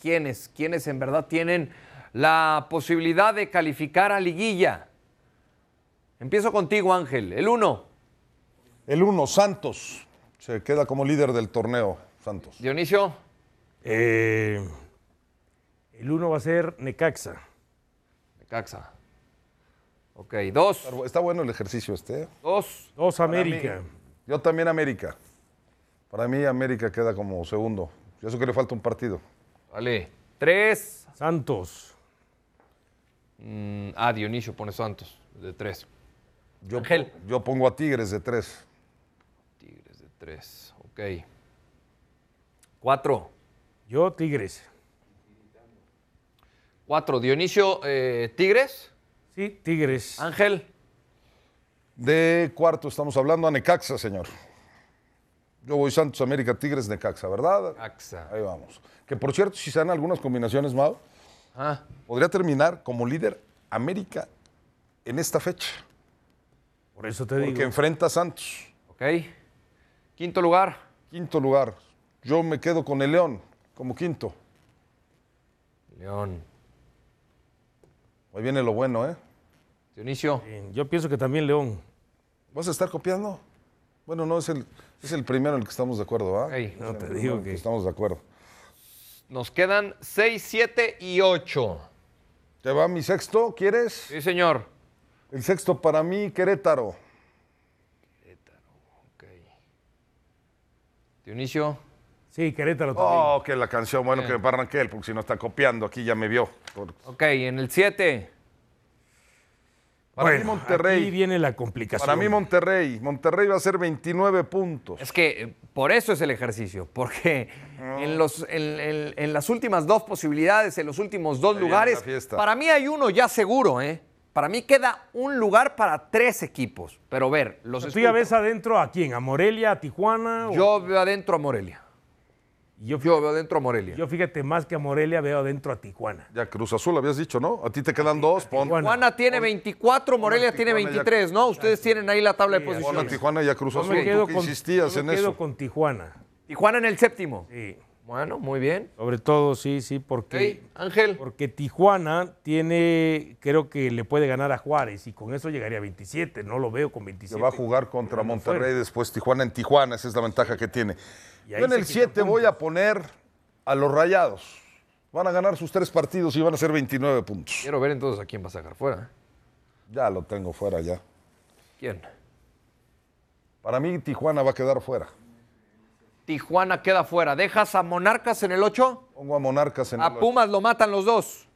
quiénes, quiénes en verdad tienen la posibilidad de calificar a liguilla. Empiezo contigo, Ángel. El 1. El 1, Santos. Se queda como líder del torneo, Santos. Dionisio. Eh, el uno va a ser Necaxa. Necaxa. Ok, dos. Está bueno el ejercicio este. 2. ¿eh? dos América. yo también América. Para mí América queda como segundo. Yo eso que le falta un partido. Vale. Tres. Santos. Mm, ah, Dionisio pone Santos, de tres. Yo, Ángel. yo pongo a Tigres de tres. Tigres de tres, ok. Cuatro. Yo, Tigres. Cuatro. Dionisio, eh, Tigres. Sí, Tigres. Ángel. De cuarto estamos hablando a Necaxa, señor. Yo voy Santos, América, Tigres, de Caxa, ¿verdad? Caxa. Ahí vamos. Que por cierto, si se dan algunas combinaciones, Mau, ah. podría terminar como líder América en esta fecha. Por eso te digo. Porque enfrenta a Santos. Ok. Quinto lugar. Quinto lugar. Yo me quedo con el León como quinto. León. Ahí viene lo bueno, ¿eh? Dionisio. Yo pienso que también León. ¿Vas a estar copiando? Bueno, no, es el, es el primero en el que estamos de acuerdo, ¿ah? no te digo que... Estamos de acuerdo. Nos quedan 6, 7 y 8. ¿Te va mi sexto? ¿Quieres? Sí, señor. El sexto para mí, Querétaro. Querétaro, ok. Dionisio. Sí, Querétaro oh, también. Oh, que la canción, bueno, eh. que me que él, porque si no está copiando, aquí ya me vio. Ok, en el 7. Para mí Monterrey. viene la complicación. Para mí Monterrey. Monterrey va a ser 29 puntos. Es que eh, por eso es el ejercicio, porque en, las últimas dos posibilidades, en los últimos dos lugares, para mí hay uno ya seguro, ¿eh? Para mí queda un lugar para tres equipos. Pero ver, los. ¿Tú ya ves adentro a quién? ¿A Morelia, a Tijuana? Yo veo adentro a Morelia. Yo, veo adentro a Morelia. Yo fíjate, más que a Morelia veo adentro a Tijuana. Ya Cruz Azul habías dicho, ¿no? A ti te quedan dos. Pon... Tijuana tiene 24, Morelia tiene 23, ¿no? Ustedes tienen ahí la tabla de posiciones. Tijuana y a Cruz Azul. Yo me quedo insistías yo me en quedo con Tijuana. Tijuana en el séptimo. Sí. Bueno, muy bien. Sobre todo, sí, sí, porque. Ángel. Porque Tijuana tiene, creo que le puede ganar a Juárez y con eso llegaría a 27. No lo veo con 27. va a jugar contra Monterrey después Tijuana en Tijuana, esa es la ventaja que tiene. Yo en el 7 voy a poner a los rayados. Van a ganar sus tres partidos y van a ser 29 puntos. Quiero ver entonces a quién va a sacar fuera. Ya lo tengo fuera ya. ¿Quién? Para mí Tijuana va a quedar fuera. Tijuana queda fuera. ¿Dejas a Monarcas en el 8? Pongo a Monarcas en el 8. A Pumas lo matan los dos.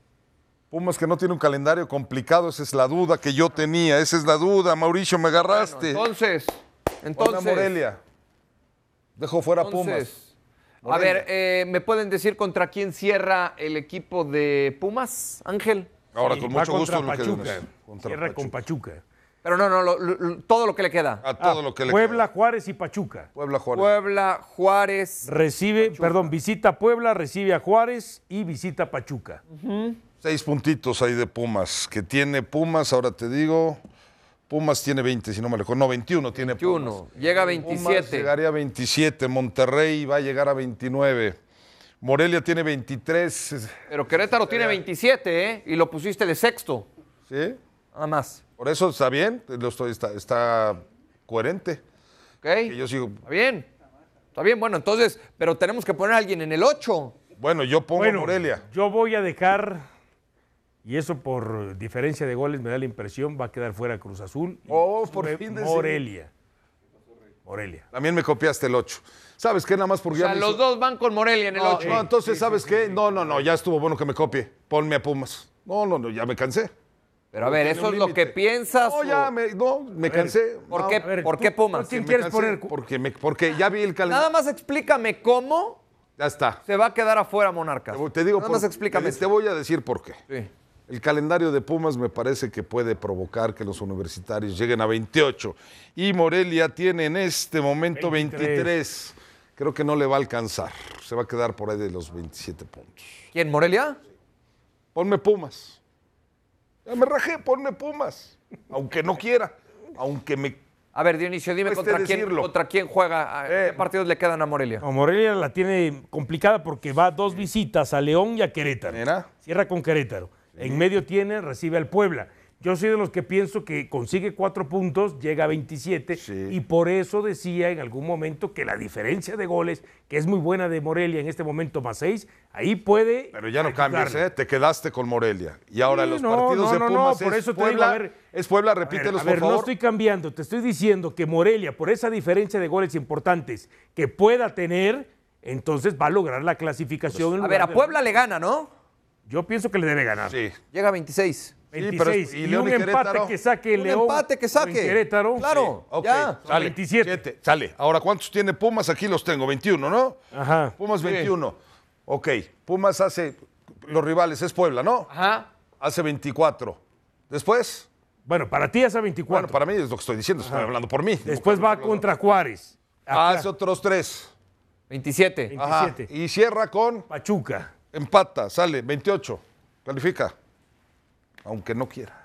Pumas que no tiene un calendario complicado, esa es la duda que yo tenía, esa es la duda, Mauricio, me agarraste. entonces, entonces. Morelia. Dejo fuera a Pumas. A ver, eh, ¿me pueden decir contra quién cierra el equipo de Pumas, Ángel? Ahora, con mucho gusto, Pachuca. Contra cierra con Pachuca. Pero no, no, todo lo que le queda. A todo ah, lo que le queda. Puebla, Juárez y Pachuca. Puebla, Juárez. Puebla, Juárez. Recibe, perdón, visita Puebla, recibe a Juárez y visita Pachuca. Seis puntitos ahí de Pumas. Que tiene Pumas, ahora te digo. Pumas tiene 20, si no me equivoco. No, 21 tiene 21. Llega a 27. llegaría a 27. Monterrey va a llegar a 29. Morelia tiene 23. Pero Querétaro tiene 27, ¿eh? Y lo pusiste de sexto. ¿Sí? Nada más. Por eso está bien, lo estoy, está, está coherente. Ok. yo sigo. Está bien. Está bien, bueno, entonces, pero tenemos que poner a alguien en el 8. Bueno, yo pongo Morelia. Yo voy a dejar, y eso por diferencia de goles me da la impresión, va a quedar fuera Cruz Azul. Oh, por fin de Morelia. Morelia. También me copiaste el 8. ¿Sabes qué? Nada más porque los dos van con Morelia en el 8. entonces, ¿sabes qué? no, no, no, ya estuvo bueno que me copie. Ponme a Pumas. No, no, no, ya me cansé. Pero a ver, eso es lo que piensas. No, ya, me, no, me cansé. ¿Por, qué, Pumas? quién Porque, ya vi el calendario. Nada más explícame cómo. Ya está. Se va a quedar afuera Monarcas. Te, digo Nada más explícame. Te, voy a decir por qué. El calendario de Pumas me parece que puede provocar que los universitarios lleguen a 28. Y Morelia tiene en este momento 23. 23. Creo que no le va a alcanzar. Se va a quedar por ahí de los 27 puntos. ¿Quién, Morelia? Ponme Pumas. Ya me rajé, ponme Pumas, aunque no quiera, aunque me... A ver, Dionisio, dime contra quién, juega, eh. ¿qué partidos le quedan a Morelia? A Morelia la tiene complicada porque va dos visitas a León y a Querétaro. Cierra con Querétaro. En medio tiene, recibe al Puebla. Yo soy de los que pienso que consigue cuatro puntos, llega a 27 y por eso decía en algún momento que la diferencia de goles, que es muy buena de Morelia en este momento más seis, ahí puede. Pero ya no cambies, ¿eh? te quedaste con Morelia y ahora los partidos de Pumas no, por es eso Puebla, es Puebla, repite los. a ver, No estoy cambiando, te estoy diciendo que Morelia por esa diferencia de goles importantes que pueda tener, entonces va a lograr la clasificación. Pues, a ver, a Puebla le gana, ¿no? Yo pienso que le debe ganar. Sí. Llega a 26. 26. y, un empate que saque León. Un empate que saque. Querétaro. Claro. 27. Sale. Ahora, ¿cuántos tiene Pumas? Aquí los tengo. 21, ¿no? Ajá. Pumas 21. Ok. Pumas hace. Los rivales es Puebla, ¿no? Ajá. Hace 24. Después. Bueno, para ti hace 24. Bueno, para mí es lo que estoy diciendo. Estoy hablando por mí. Después va contra Juárez. Hace otros tres. 27. Y cierra con. Pachuca. Empata. Sale. 28. Califica aunque no quiera.